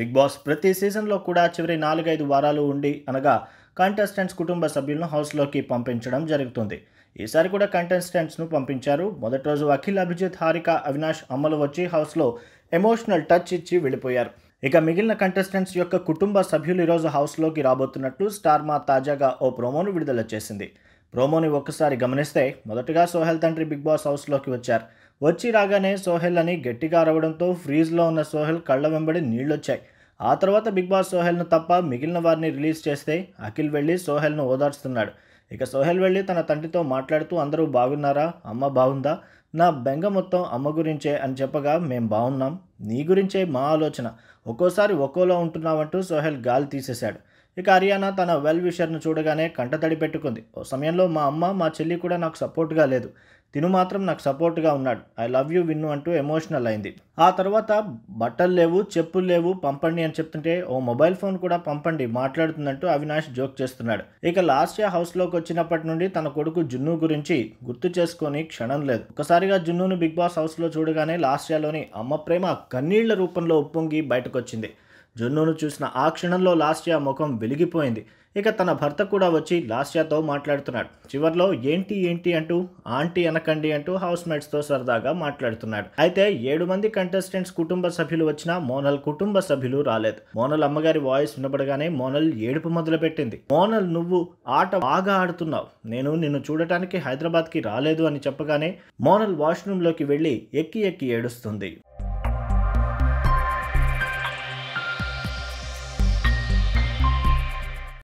big boss ప్రతి సీజన్లో కూడా చివరి నాలుగైదు వారాలు ఉండి అనగా కంటెస్టెంట్స్ కుటుంబ సభ్యులను హౌస్లోకి పంపించడం జరుగుతుంది ఈసారి కూడా కంటెస్టెంట్స్ను పంపించారు మొదటి రోజు అఖిల్ అభిజిత్ హారిక అవినాష్ అమ్మలు వచ్చి హౌస్లో ఎమోషనల్ టచ్ ఇచ్చి వెళ్ళిపోయారు ఇక మిగిలిన కంటెస్టెంట్స్ యొక్క కుటుంబ సభ్యులు ఈరోజు హౌస్లోకి రాబోతున్నట్లు స్టార్ మా తాజాగా ఓ ప్రోమోను విడుదల చేసింది ప్రోమోని ఒక్కసారి గమనిస్తే మొదటగా సోహెల్ తండ్రి బిగ్ బాస్ హౌస్లోకి వచ్చారు వచ్చి రాగానే సోహెల్ అని గట్టిగా అరవడంతో ఫ్రీజ్లో ఉన్న సోహెల్ కళ్ళ వెంబడి నీళ్ళొచ్చాయి ఆ తర్వాత బిగ్ బాస్ సోహెల్ను తప్ప మిగిలిన వారిని రిలీజ్ చేస్తే అఖిల్ వెళ్ళి సోహెల్ను ఓదార్చుతున్నాడు ఇక సోహెల్ వెళ్ళి తన తండ్రితో మాట్లాడుతూ అందరూ బాగున్నారా అమ్మ బాగుందా నా బెంగ మొత్తం అమ్మ గురించే అని చెప్పగా మేం బాగున్నాం నీ గురించే మా ఆలోచన ఒక్కోసారి ఒక్కోలో ఉంటున్నామంటూ సోహెల్ గాలి తీసేశాడు ఇక అరియానా తన వెల్ విషర్ను చూడగానే కంటతడి పెట్టుకుంది ఓ సమయంలో మా అమ్మ మా చెల్లి కూడా నాకు సపోర్ట్గా లేదు తిను మాత్రం నాకు సపోర్ట్గా ఉన్నాడు ఐ లవ్ యూ విన్ను అంటూ ఎమోషనల్ అయింది ఆ తర్వాత బట్టలు లేవు చెప్పులు లేవు పంపండి అని చెప్తుంటే ఓ మొబైల్ ఫోన్ కూడా పంపండి మాట్లాడుతుందంటూ అవినాష్ జోక్ చేస్తున్నాడు ఇక లాస్ట్ ఇయర్ హౌస్లోకి వచ్చినప్పటి నుండి తన కొడుకు జున్ను గురించి గుర్తు చేసుకొని క్షణం లేదు ఒకసారిగా జున్నును బిగ్ బాస్ హౌస్లో చూడగానే లాస్ట్ ఇయర్లోని అమ్మ ప్రేమ కన్నీళ్ల రూపంలో ఉప్పొంగి బయటకు వచ్చింది జున్నును చూసిన ఆ క్షణంలో లాస్యా ముఖం వెలిగిపోయింది ఇక తన భర్త కూడా వచ్చి లాస్యాతో మాట్లాడుతున్నాడు చివరిలో ఏంటి ఏంటి అంటూ ఆంటీ అనకండి అంటూ హౌస్ మేట్స్తో సరదాగా మాట్లాడుతున్నాడు అయితే ఏడు మంది కంటెస్టెంట్స్ కుటుంబ సభ్యులు వచ్చినా మోనల్ కుటుంబ సభ్యులు రాలేదు మోనల్ అమ్మగారి వాయిస్ వినబడగానే మోనల్ ఏడుపు మొదలుపెట్టింది మోనల్ నువ్వు ఆట బాగా ఆడుతున్నావు నేను నిన్ను చూడటానికి హైదరాబాద్కి రాలేదు అని చెప్పగానే మోనల్ వాష్రూమ్లోకి వెళ్ళి ఎక్కి ఎక్కి ఏడుస్తుంది